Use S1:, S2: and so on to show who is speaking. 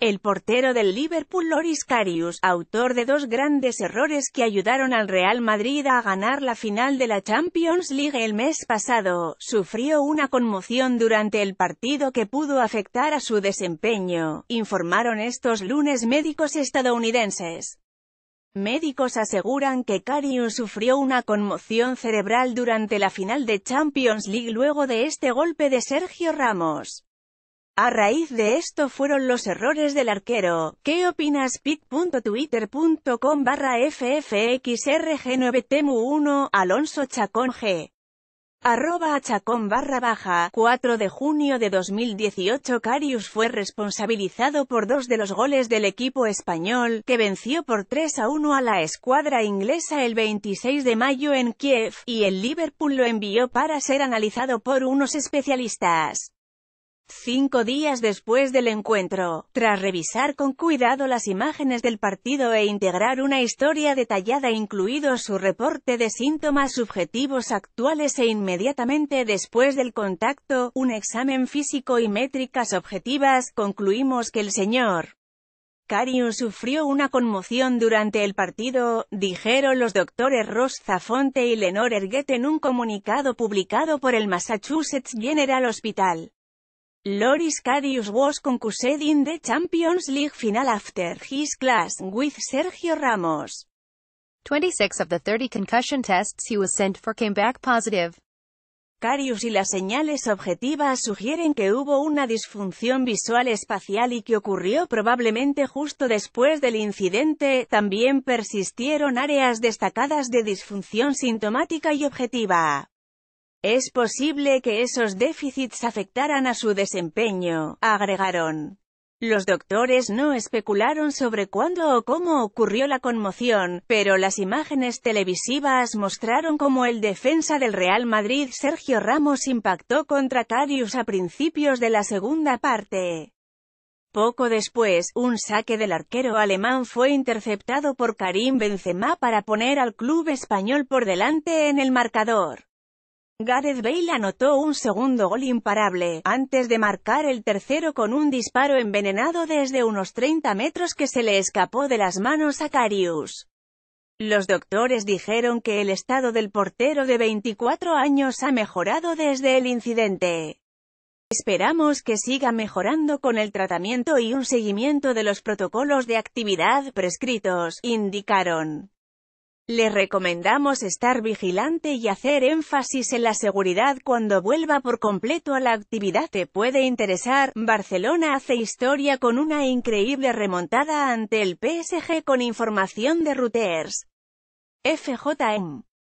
S1: El portero del Liverpool Loris Karius, autor de dos grandes errores que ayudaron al Real Madrid a ganar la final de la Champions League el mes pasado, sufrió una conmoción durante el partido que pudo afectar a su desempeño, informaron estos lunes médicos estadounidenses. Médicos aseguran que Karius sufrió una conmoción cerebral durante la final de Champions League luego de este golpe de Sergio Ramos. A raíz de esto fueron los errores del arquero. ¿Qué opinas? pic.twitter.com barra ffxrg9temu1 Alonso Chacón G. Arroba Chacón barra baja, 4 de junio de 2018 Carius fue responsabilizado por dos de los goles del equipo español, que venció por 3 a 1 a la escuadra inglesa el 26 de mayo en Kiev, y el Liverpool lo envió para ser analizado por unos especialistas. Cinco días después del encuentro, tras revisar con cuidado las imágenes del partido e integrar una historia detallada incluido su reporte de síntomas subjetivos actuales e inmediatamente después del contacto, un examen físico y métricas objetivas, concluimos que el señor Carius sufrió una conmoción durante el partido, dijeron los doctores Ross Zafonte y Lenore Erguet en un comunicado publicado por el Massachusetts General Hospital. Loris Carius was concussed in the Champions League final after his clash with Sergio Ramos. 26 of the 30 concussion tests he was sent for came back positive. Carius y las señales objetivas sugieren que hubo una disfunción visual espacial y que ocurrió probablemente justo después del incidente, también persistieron áreas destacadas de disfunción sintomática y objetiva. Es posible que esos déficits afectaran a su desempeño, agregaron. Los doctores no especularon sobre cuándo o cómo ocurrió la conmoción, pero las imágenes televisivas mostraron cómo el defensa del Real Madrid Sergio Ramos impactó contra Carius a principios de la segunda parte. Poco después, un saque del arquero alemán fue interceptado por Karim Benzema para poner al club español por delante en el marcador. Gareth Bale anotó un segundo gol imparable, antes de marcar el tercero con un disparo envenenado desde unos 30 metros que se le escapó de las manos a Carius. Los doctores dijeron que el estado del portero de 24 años ha mejorado desde el incidente. Esperamos que siga mejorando con el tratamiento y un seguimiento de los protocolos de actividad prescritos, indicaron. Le recomendamos estar vigilante y hacer énfasis en la seguridad cuando vuelva por completo a la actividad. Te puede interesar, Barcelona hace historia con una increíble remontada ante el PSG con información de Reuters. FJM e